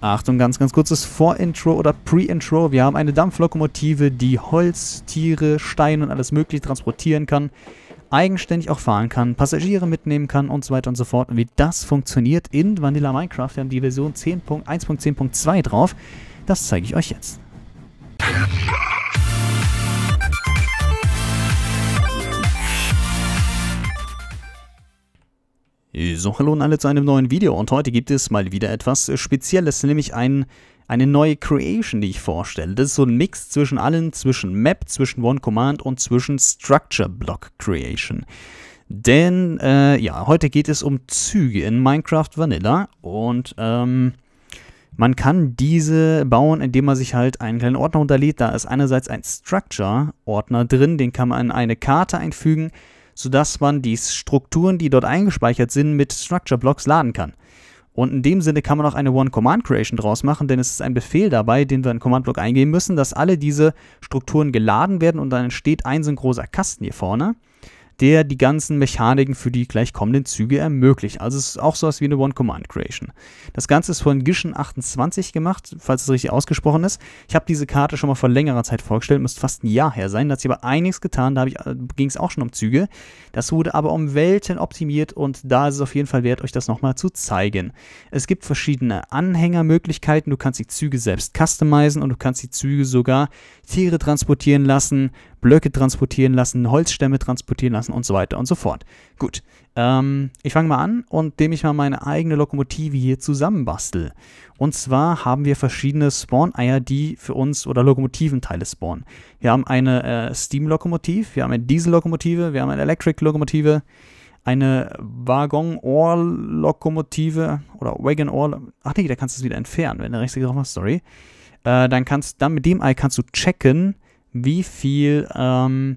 Achtung, ganz, ganz kurzes Vor-Intro oder Pre-Intro. Wir haben eine Dampflokomotive, die Holz, Tiere, Steine und alles Mögliche transportieren kann, eigenständig auch fahren kann, Passagiere mitnehmen kann und so weiter und so fort. Und wie das funktioniert in Vanilla Minecraft, wir haben die Version 1.10.2 drauf, das zeige ich euch jetzt. So, hallo und alle zu einem neuen Video und heute gibt es mal wieder etwas Spezielles, nämlich ein, eine neue Creation, die ich vorstelle. Das ist so ein Mix zwischen allen, zwischen Map, zwischen One Command und zwischen Structure Block Creation. Denn, äh, ja, heute geht es um Züge in Minecraft Vanilla und, ähm, man kann diese bauen, indem man sich halt einen kleinen Ordner unterlädt. Da ist einerseits ein Structure-Ordner drin, den kann man in eine Karte einfügen sodass man die Strukturen, die dort eingespeichert sind, mit Structure Blocks laden kann. Und in dem Sinne kann man auch eine One-Command-Creation draus machen, denn es ist ein Befehl dabei, den wir in Command-Block eingeben müssen, dass alle diese Strukturen geladen werden und dann entsteht ein so großer Kasten hier vorne der die ganzen Mechaniken für die gleich kommenden Züge ermöglicht. Also es ist auch sowas wie eine One-Command-Creation. Das Ganze ist von gishen 28 gemacht, falls es richtig ausgesprochen ist. Ich habe diese Karte schon mal vor längerer Zeit vorgestellt, müsste fast ein Jahr her sein. Da hat sie aber einiges getan, da äh, ging es auch schon um Züge. Das wurde aber um Welten optimiert und da ist es auf jeden Fall wert, euch das nochmal zu zeigen. Es gibt verschiedene Anhängermöglichkeiten, du kannst die Züge selbst customizen und du kannst die Züge sogar Tiere transportieren lassen, Blöcke transportieren lassen, Holzstämme transportieren lassen, lassen und so weiter und so fort. Gut, ähm, ich fange mal an und indem ich mal meine eigene Lokomotive hier zusammenbastel. Und zwar haben wir verschiedene Spawn-Eier, die für uns oder Lokomotiventeile spawnen. Wir haben eine äh, Steam-Lokomotive, wir haben eine Diesel-Lokomotive, wir haben eine Electric-Lokomotive, eine Waggon-Ohr-Lokomotive oder Wagon-Ohr. Ach nee, da kannst du es wieder entfernen, wenn du rechts drauf machst, sorry. Äh, dann kannst dann mit dem Ei kannst du checken, wie viel ähm,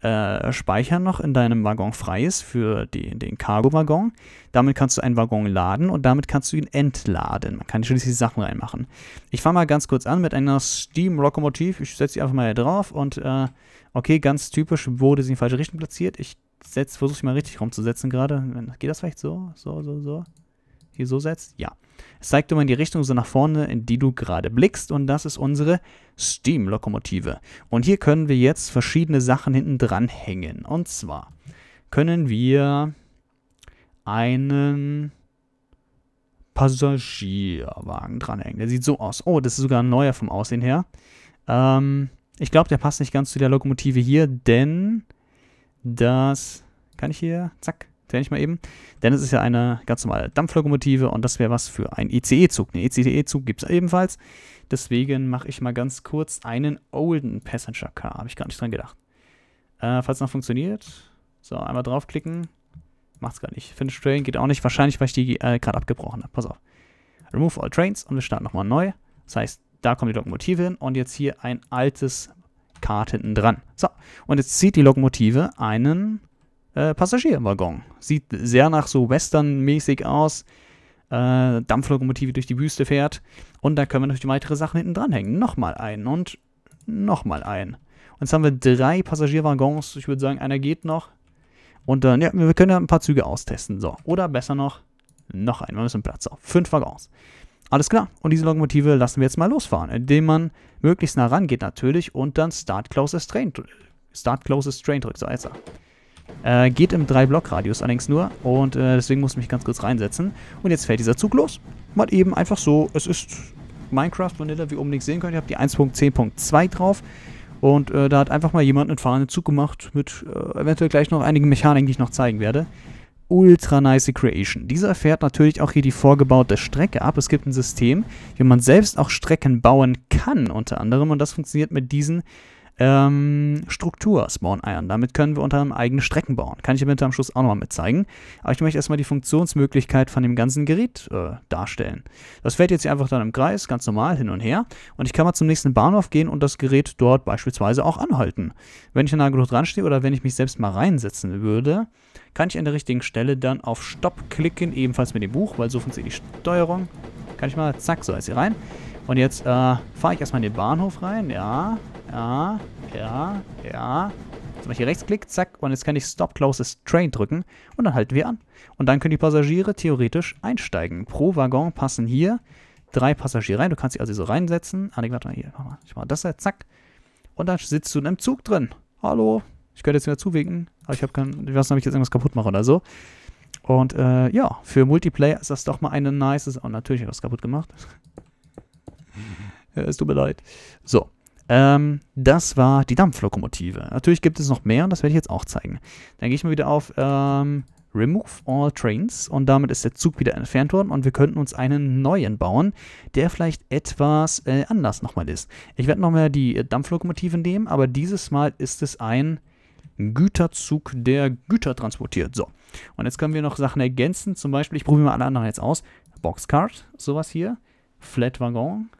äh, Speicher noch in deinem Waggon frei ist für die, den Cargo-Waggon. Damit kannst du einen Waggon laden und damit kannst du ihn entladen. Man kann schließlich Sachen reinmachen. Ich fange mal ganz kurz an mit einer Steam-Lokomotiv. Ich setze sie einfach mal hier drauf und äh, okay, ganz typisch wurde sie in die falsche Richtung platziert. Ich versuche sie mal richtig rumzusetzen gerade. Geht das vielleicht so? So, so, so die so setzt? Ja. Es zeigt immer in die Richtung so nach vorne, in die du gerade blickst und das ist unsere Steam-Lokomotive. Und hier können wir jetzt verschiedene Sachen hinten dran hängen. Und zwar können wir einen Passagierwagen dranhängen. Der sieht so aus. Oh, das ist sogar ein neuer vom Aussehen her. Ähm, ich glaube, der passt nicht ganz zu der Lokomotive hier, denn das... Kann ich hier... Zack erkläre ich mal eben. Denn es ist ja eine ganz normale Dampflokomotive und das wäre was für einen ICE-Zug. Einen ICE-Zug gibt es ebenfalls. Deswegen mache ich mal ganz kurz einen Olden Passenger Car. Habe ich gar nicht dran gedacht. Äh, falls noch funktioniert. So, einmal draufklicken. Macht's gar nicht. Finish Train geht auch nicht. Wahrscheinlich, weil ich die äh, gerade abgebrochen habe. Pass auf. Remove all Trains und wir starten nochmal neu. Das heißt, da kommt die Lokomotive hin und jetzt hier ein altes Kart hinten dran. So, und jetzt zieht die Lokomotive einen äh, Passagierwaggon. Sieht sehr nach so Western-mäßig aus. Äh, Dampflokomotive durch die Wüste fährt. Und da können wir natürlich weitere Sachen hinten dranhängen. Nochmal einen und nochmal einen. Und jetzt haben wir drei Passagierwaggons. Ich würde sagen, einer geht noch. Und dann, ja, wir können ja ein paar Züge austesten. So, oder besser noch, noch einen. Wir müssen Platz auf. Fünf Waggons. Alles klar. Und diese Lokomotive lassen wir jetzt mal losfahren, indem man möglichst nah rangeht natürlich und dann Start Closest Train, Start Closest Train drückt. So, jetzt. Ab. Äh, geht im 3-Block-Radius allerdings nur und äh, deswegen muss ich mich ganz kurz reinsetzen. Und jetzt fährt dieser Zug los. Mal eben einfach so, es ist Minecraft Vanilla, wie oben links sehen könnt. Ich habe die 1.10.2 drauf. Und äh, da hat einfach mal jemand einen fahrenden Zug gemacht mit äh, eventuell gleich noch einigen Mechaniken, die ich noch zeigen werde. Ultra nice Creation. Dieser fährt natürlich auch hier die vorgebaute Strecke ab. Es gibt ein System, wie man selbst auch Strecken bauen kann, unter anderem. Und das funktioniert mit diesen ähm, Struktur Spawn Iron. Damit können wir unter anderem eigene Strecken bauen. Kann ich eventuell am Schluss auch nochmal mit zeigen. Aber ich möchte erstmal die Funktionsmöglichkeit von dem ganzen Gerät äh, darstellen. Das fährt jetzt hier einfach dann im Kreis, ganz normal hin und her. Und ich kann mal zum nächsten Bahnhof gehen und das Gerät dort beispielsweise auch anhalten. Wenn ich nah genug dran stehe oder wenn ich mich selbst mal reinsetzen würde, kann ich an der richtigen Stelle dann auf Stopp klicken, ebenfalls mit dem Buch, weil so funktioniert die Steuerung. Kann ich mal, zack, so ist sie rein. Und jetzt äh, fahre ich erstmal in den Bahnhof rein, ja. Ja, ja, ja. Jetzt mache ich hier Rechtsklick, zack, und jetzt kann ich Stop Closest Train drücken und dann halten wir an. Und dann können die Passagiere theoretisch einsteigen. Pro Waggon passen hier drei Passagiere rein. Du kannst sie also so reinsetzen. Ah, nee, warte mal, hier, mach mal. Ich mache das, jetzt, zack. Und dann sitzt du in einem Zug drin. Hallo, ich könnte jetzt wieder zuwinken, aber ich habe keinen, ich weiß nicht, ob ich jetzt irgendwas kaputt mache oder so. Und äh, ja, für Multiplayer ist das doch mal eine nice. Oh, natürlich habe ich was kaputt gemacht. es tut mir leid. So, ähm, das war die Dampflokomotive. Natürlich gibt es noch mehr, das werde ich jetzt auch zeigen. Dann gehe ich mal wieder auf ähm, Remove All Trains und damit ist der Zug wieder entfernt worden und wir könnten uns einen neuen bauen, der vielleicht etwas äh, anders nochmal ist. Ich werde nochmal die äh, Dampflokomotive nehmen, aber dieses Mal ist es ein Güterzug, der Güter transportiert. So, und jetzt können wir noch Sachen ergänzen. Zum Beispiel, ich probiere mal alle anderen jetzt aus. Boxcart, sowas hier. Flatwaggon,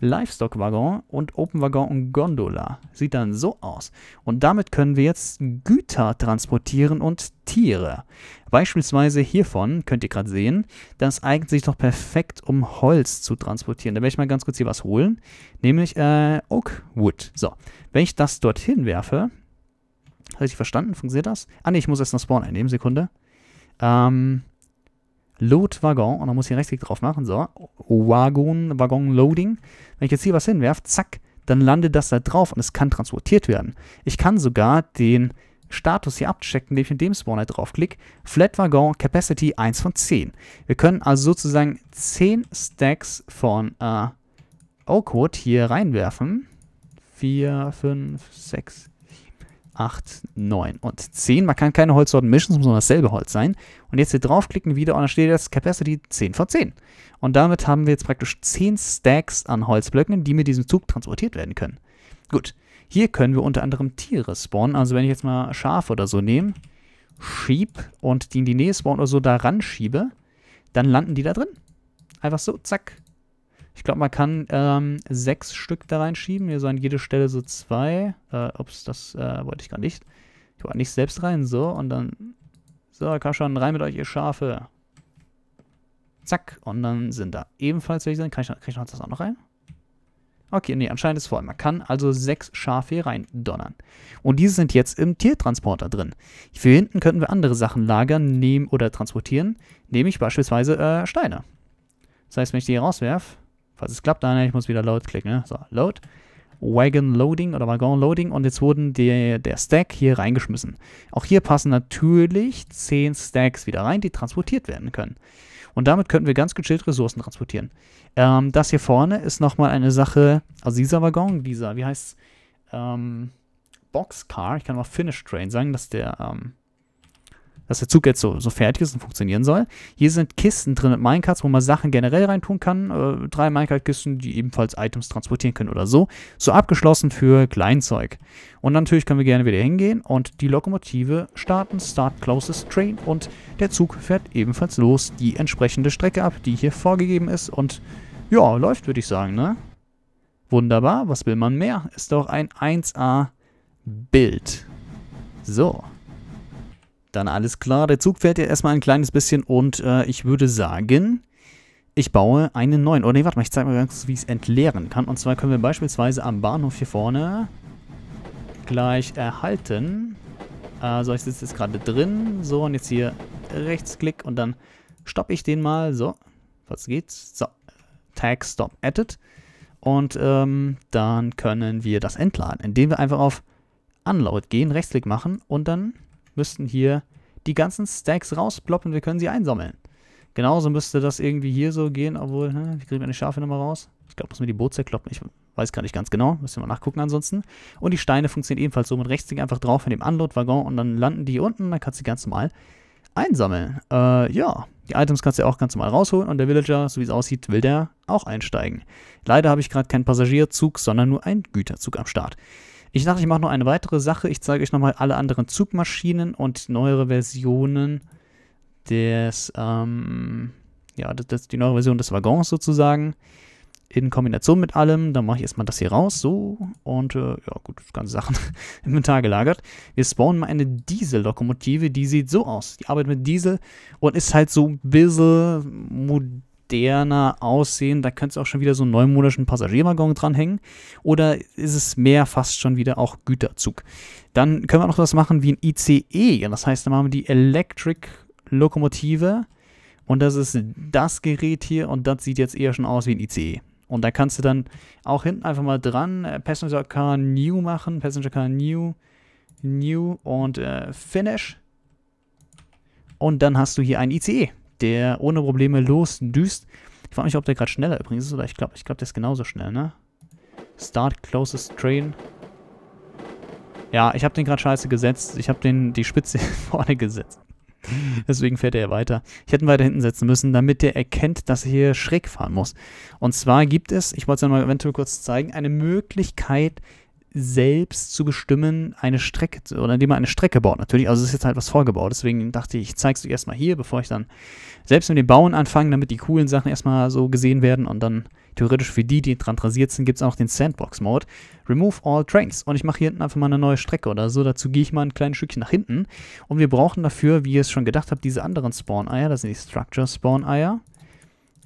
Livestock-Waggon und Open-Waggon und Gondola. Sieht dann so aus. Und damit können wir jetzt Güter transportieren und Tiere. Beispielsweise hiervon, könnt ihr gerade sehen, das eignet sich doch perfekt, um Holz zu transportieren. Da werde ich mal ganz kurz hier was holen, nämlich äh, Oakwood. So, wenn ich das dorthin werfe, habe ich verstanden, funktioniert das? Ah ne, ich muss erst noch Spawn einnehmen, Sekunde. Ähm, Load Waggon und dann muss ich einen Rechtsklick drauf machen. So, Wagon, Waggon Loading. Wenn ich jetzt hier was hinwerfe, zack, dann landet das da drauf und es kann transportiert werden. Ich kann sogar den Status hier abchecken, indem ich in dem Spawner draufklicke. Flat Waggon Capacity 1 von 10. Wir können also sozusagen 10 Stacks von äh, O-Code hier reinwerfen. 4, 5, 6, 8, 9 und 10. Man kann keine Holzsorten mischen, es muss nur dasselbe Holz sein. Und jetzt hier draufklicken wieder und dann steht jetzt Capacity 10 von 10. Und damit haben wir jetzt praktisch 10 Stacks an Holzblöcken, die mit diesem Zug transportiert werden können. Gut, hier können wir unter anderem Tiere spawnen. Also wenn ich jetzt mal Schafe oder so nehme, schieb und die in die Nähe spawnen oder so da ranschiebe, dann landen die da drin. Einfach so, zack. Ich glaube, man kann ähm, sechs Stück da reinschieben. Hier sollen jede Stelle so zwei. Äh, ups, das äh, wollte ich gar nicht. Ich wollte nicht selbst rein. So, und dann... So, komm schon, rein mit euch, ihr Schafe. Zack, und dann sind da ebenfalls, welche ich kann ich, noch, kann ich noch das auch noch rein? Okay, nee, anscheinend ist voll. Man kann also sechs Schafe hier rein donnern. Und diese sind jetzt im Tiertransporter drin. Für hinten könnten wir andere Sachen lagern, nehmen oder transportieren, Nehme ich beispielsweise äh, Steine. Das heißt, wenn ich die hier rauswerfe, Falls es klappt, dann ich muss wieder Load klicken. Ne? So, Load. Wagon Loading oder Wagon Loading und jetzt wurden die, der Stack hier reingeschmissen. Auch hier passen natürlich 10 Stacks wieder rein, die transportiert werden können. Und damit könnten wir ganz gechillt Ressourcen transportieren. Ähm, das hier vorne ist nochmal eine Sache, also dieser Waggon, dieser, wie heißt es, ähm, Boxcar, ich kann mal Finish Train sagen, dass der, ähm, dass der Zug jetzt so, so fertig ist und funktionieren soll. Hier sind Kisten drin mit Minecarts, wo man Sachen generell reintun kann. Äh, drei Minecart-Kisten, die ebenfalls Items transportieren können oder so. So abgeschlossen für Kleinzeug. Und natürlich können wir gerne wieder hingehen und die Lokomotive starten. Start closest train. Und der Zug fährt ebenfalls los die entsprechende Strecke ab, die hier vorgegeben ist. Und ja, läuft, würde ich sagen, ne? Wunderbar, was will man mehr? Ist doch ein 1A-Bild. So. Dann alles klar. Der Zug fährt jetzt erstmal ein kleines bisschen und äh, ich würde sagen, ich baue einen neuen. Oh ne, warte mal, ich zeige mal ganz kurz, wie ich es entleeren kann. Und zwar können wir beispielsweise am Bahnhof hier vorne gleich erhalten. Äh, so, ich sitze jetzt gerade drin. So, und jetzt hier rechtsklick und dann stoppe ich den mal. So, was geht's? So, Tag Stop Edit. Und ähm, dann können wir das entladen, indem wir einfach auf Unload gehen, Rechtsklick machen und dann müssten hier die ganzen Stacks rausploppen. Wir können sie einsammeln. Genauso müsste das irgendwie hier so gehen, obwohl, hm, wie kriegen wir die Schafe nochmal raus? Ich glaube, muss mir die Boote zerkloppen. Ich weiß gar nicht ganz genau. Müssen wir mal nachgucken ansonsten. Und die Steine funktionieren ebenfalls so. Mit Rechtsklick einfach drauf in dem Unload-Waggon und dann landen die hier unten. Dann kannst du sie ganz normal einsammeln. Äh, ja. Die Items kannst du ja auch ganz normal rausholen und der Villager, so wie es aussieht, will der auch einsteigen. Leider habe ich gerade keinen Passagierzug, sondern nur einen Güterzug am Start. Ich dachte, ich mache noch eine weitere Sache. Ich zeige euch nochmal alle anderen Zugmaschinen und neuere Versionen des, ähm, ja, das, die neue Version des Waggons sozusagen. In Kombination mit allem, dann mache ich erstmal das hier raus, so, und äh, ja gut, ganze Sachen im Inventar gelagert. Wir spawnen mal eine Diesel-Lokomotive, die sieht so aus. Die arbeitet mit Diesel und ist halt so ein bisschen moderner aussehen. Da könnte es auch schon wieder so einen neumodischen Passagierwaggon dranhängen. Oder ist es mehr fast schon wieder auch Güterzug? Dann können wir noch was machen wie ein ICE. Das heißt, dann machen wir die Electric Lokomotive. Und das ist das Gerät hier. Und das sieht jetzt eher schon aus wie ein ICE. Und da kannst du dann auch hinten einfach mal dran äh, Passenger Car New machen. Passenger Car New, New und äh, Finish. Und dann hast du hier ein ICE der ohne Probleme losdüst. Ich frage mich, ob der gerade schneller übrigens ist, oder ich glaube, ich glaube, der ist genauso schnell, ne? Start closest train. Ja, ich habe den gerade scheiße gesetzt. Ich habe den die Spitze vorne gesetzt. Deswegen fährt er weiter. Ich hätte ihn weiter hinten setzen müssen, damit der erkennt, dass er hier schräg fahren muss. Und zwar gibt es, ich wollte es ja mal eventuell kurz zeigen, eine Möglichkeit, selbst zu bestimmen, eine Strecke, oder indem man eine Strecke baut natürlich. Also es ist jetzt halt was vorgebaut. Deswegen dachte ich, ich zeige es erstmal hier, bevor ich dann selbst mit dem Bauen anfange, damit die coolen Sachen erstmal so gesehen werden und dann theoretisch für die, die dran rasiert sind, gibt es auch den Sandbox-Mode. Remove all Trains. Und ich mache hier hinten einfach mal eine neue Strecke oder so. Dazu gehe ich mal ein kleines Stückchen nach hinten. Und wir brauchen dafür, wie ihr es schon gedacht habt, diese anderen Spawn-Eier. Das sind die Structure-Spawn-Eier.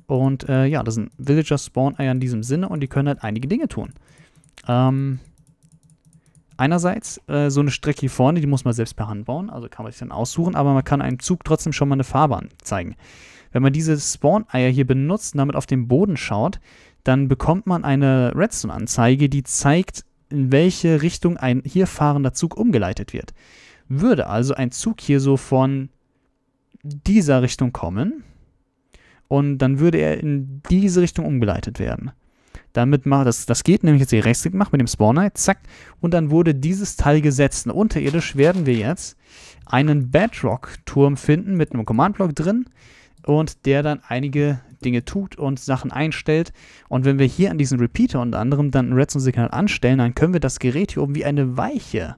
Und äh, ja, das sind Villager-Spawn-Eier in diesem Sinne und die können halt einige Dinge tun. Ähm, einerseits äh, so eine Strecke hier vorne, die muss man selbst per Hand bauen, also kann man sich dann aussuchen, aber man kann einem Zug trotzdem schon mal eine Fahrbahn zeigen. Wenn man diese Spawn-Eier hier benutzt und damit auf den Boden schaut, dann bekommt man eine Redstone-Anzeige, die zeigt, in welche Richtung ein hier fahrender Zug umgeleitet wird. Würde also ein Zug hier so von dieser Richtung kommen und dann würde er in diese Richtung umgeleitet werden damit mitmachen. Das, das geht nämlich jetzt hier rechts gemacht mit dem Spawner, zack. Und dann wurde dieses Teil gesetzt. Und unterirdisch werden wir jetzt einen Bedrock-Turm finden mit einem Command-Block drin und der dann einige Dinge tut und Sachen einstellt. Und wenn wir hier an diesen Repeater unter anderem dann ein Redstone-Signal anstellen, dann können wir das Gerät hier oben wie eine Weiche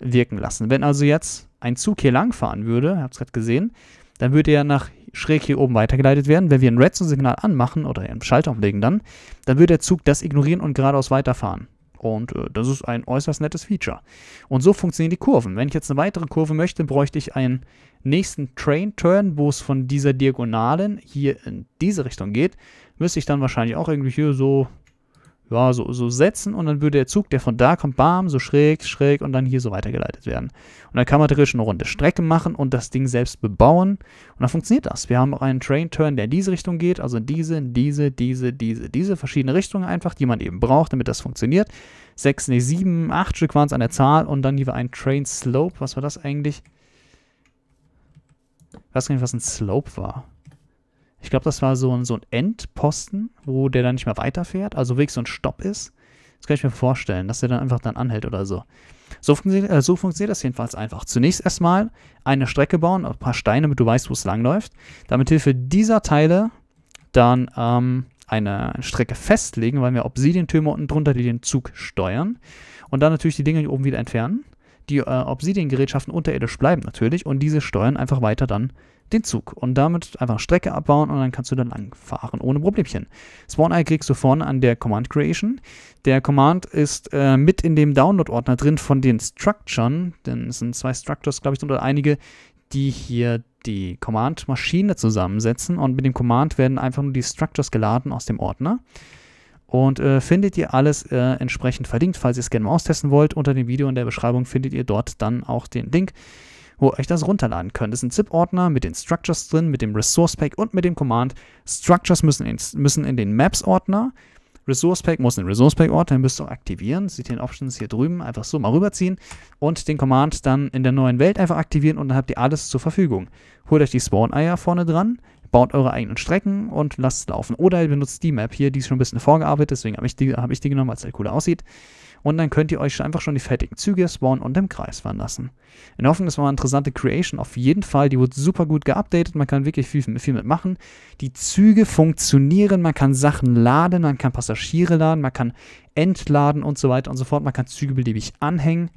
wirken lassen. Wenn also jetzt ein Zug hier langfahren würde, habt es gerade gesehen, dann würde er nach schräg hier oben weitergeleitet werden. Wenn wir ein Redstone-Signal anmachen oder einen Schalter umlegen dann, dann würde der Zug das ignorieren und geradeaus weiterfahren. Und äh, das ist ein äußerst nettes Feature. Und so funktionieren die Kurven. Wenn ich jetzt eine weitere Kurve möchte, bräuchte ich einen nächsten Train-Turn, wo es von dieser Diagonalen hier in diese Richtung geht. Müsste ich dann wahrscheinlich auch irgendwie hier so ja, so, so setzen und dann würde der Zug, der von da kommt, bam, so schräg, schräg und dann hier so weitergeleitet werden. Und dann kann man theoretisch eine runde Strecke machen und das Ding selbst bebauen und dann funktioniert das. Wir haben auch einen Train-Turn, der in diese Richtung geht, also in diese, in diese, diese, diese, diese verschiedene Richtungen einfach, die man eben braucht, damit das funktioniert. Sechs, nee, sieben, acht Stück waren es an der Zahl und dann hier war ein Train-Slope. Was war das eigentlich? Ich weiß gar nicht, was ein Slope war. Ich glaube, das war so ein, so ein Endposten, wo der dann nicht mehr weiterfährt, also wirklich so ein Stopp ist. Das kann ich mir vorstellen, dass der dann einfach dann anhält oder so. So, funktioniert, äh, so funktioniert das jedenfalls einfach. Zunächst erstmal eine Strecke bauen, ein paar Steine, damit du weißt, wo es langläuft. Damit Hilfe dieser Teile dann ähm, eine, eine Strecke festlegen, weil wir Obsidientürme unten drunter, die den Zug steuern. Und dann natürlich die Dinge hier oben wieder entfernen. Die äh, obsidian unterirdisch bleiben natürlich und diese steuern einfach weiter dann den Zug und damit einfach Strecke abbauen und dann kannst du da lang fahren, ohne Problemchen. Spawn Eye kriegst du vorne an der Command Creation. Der Command ist äh, mit in dem Download-Ordner drin von den Structuren, denn es sind zwei Structures, glaube ich, oder einige, die hier die Command-Maschine zusammensetzen und mit dem Command werden einfach nur die Structures geladen aus dem Ordner. Und äh, findet ihr alles äh, entsprechend verlinkt, falls ihr es gerne mal austesten wollt. Unter dem Video in der Beschreibung findet ihr dort dann auch den Link wo ihr euch das runterladen könnt. Das ist ein ZIP-Ordner mit den Structures drin, mit dem Resource Pack und mit dem Command. Structures müssen in, müssen in den Maps-Ordner. Resource Pack muss in den Resource Pack Ordner, müsst ihr auch aktivieren. Seht ihr den Options hier drüben, einfach so mal rüberziehen und den Command dann in der neuen Welt einfach aktivieren und dann habt ihr alles zur Verfügung. Holt euch die Spawn-Eier vorne dran, baut eure eigenen Strecken und lasst es laufen. Oder ihr benutzt die Map hier, die ist schon ein bisschen vorgearbeitet, deswegen habe ich, die, hab ich die genommen, weil es halt cool aussieht und dann könnt ihr euch einfach schon die fertigen Züge spawnen und im Kreis fahren lassen. In Hoffnung, das war eine interessante Creation, auf jeden Fall, die wurde super gut geupdatet, man kann wirklich viel, viel mitmachen. Die Züge funktionieren, man kann Sachen laden, man kann Passagiere laden, man kann entladen und so weiter und so fort, man kann Züge beliebig anhängen.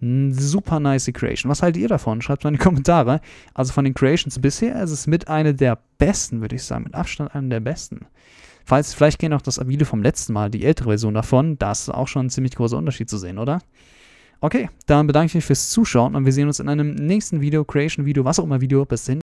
Hm, super nice Creation. Was haltet ihr davon? Schreibt es mal in die Kommentare. Also von den Creations bisher ist es mit einer der besten, würde ich sagen. Mit Abstand einer der besten. Falls, vielleicht gehen auch das Video vom letzten Mal, die ältere Version davon, da ist auch schon ein ziemlich großer Unterschied zu sehen, oder? Okay, dann bedanke ich mich fürs Zuschauen und wir sehen uns in einem nächsten Video, Creation-Video, was auch immer Video. Bis hin.